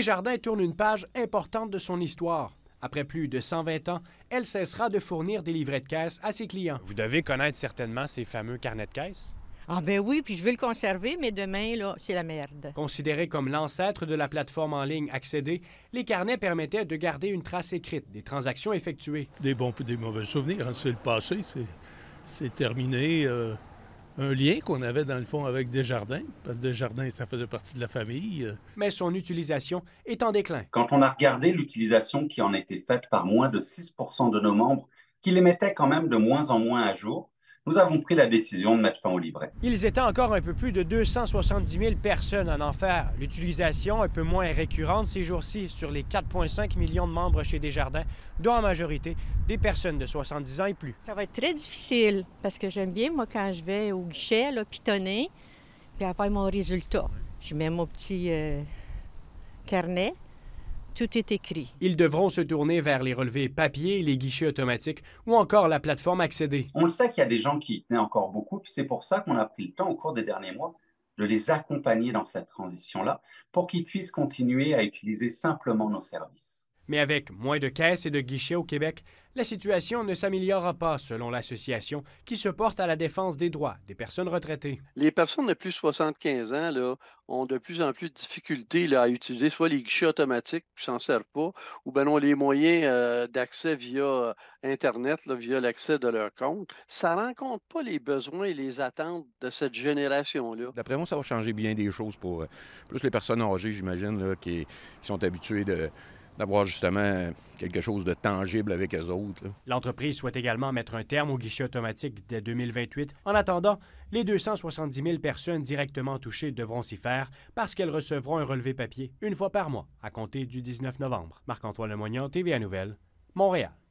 jardins tourne une page importante de son histoire. Après plus de 120 ans, elle cessera de fournir des livrets de caisse à ses clients. Vous devez connaître certainement ces fameux carnets de caisse. Ah ben oui, puis je vais le conserver, mais demain, là, c'est la merde. Considérés comme l'ancêtre de la plateforme en ligne accédée, les carnets permettaient de garder une trace écrite des transactions effectuées. Des bons des mauvais souvenirs, hein. c'est le passé, c'est terminé. Euh un lien qu'on avait dans le fond avec Desjardins, parce que Desjardins, ça faisait partie de la famille. Euh. Mais son utilisation est en déclin. Quand on a regardé l'utilisation qui en était faite par moins de 6 de nos membres, qui les mettait quand même de moins en moins à jour, nous avons pris la décision de mettre fin au livret. Ils étaient encore un peu plus de 270 000 personnes en enfer. L'utilisation un peu moins récurrente ces jours-ci sur les 4,5 millions de membres chez Desjardins, dont en majorité des personnes de 70 ans et plus. Ça va être très difficile parce que j'aime bien, moi, quand je vais au guichet, là, pitonner, puis avoir mon résultat. Je mets mon petit euh, carnet, tout est écrit. Ils devront se tourner vers les relevés papier, les guichets automatiques ou encore la plateforme accédée. On le sait qu'il y a des gens qui y tenaient encore beaucoup, puis c'est pour ça qu'on a pris le temps au cours des derniers mois de les accompagner dans cette transition-là pour qu'ils puissent continuer à utiliser simplement nos services. Mais avec moins de caisses et de guichets au Québec, la situation ne s'améliorera pas, selon l'association qui se porte à la défense des droits des personnes retraitées. Les personnes de plus de 75 ans là, ont de plus en plus de difficultés à utiliser soit les guichets automatiques, puis s'en servent pas, ou bien ont les moyens euh, d'accès via euh, Internet, via l'accès de leur compte. Ça ne rencontre pas les besoins et les attentes de cette génération-là. D'après moi, ça va changer bien des choses pour euh, plus les personnes âgées, j'imagine, qui, qui sont habituées de d'avoir justement quelque chose de tangible avec eux autres. L'entreprise souhaite également mettre un terme au guichet automatique dès 2028. En attendant, les 270 000 personnes directement touchées devront s'y faire parce qu'elles recevront un relevé papier une fois par mois à compter du 19 novembre. Marc-Antoine Lemoignon, TVA Nouvelle, Montréal.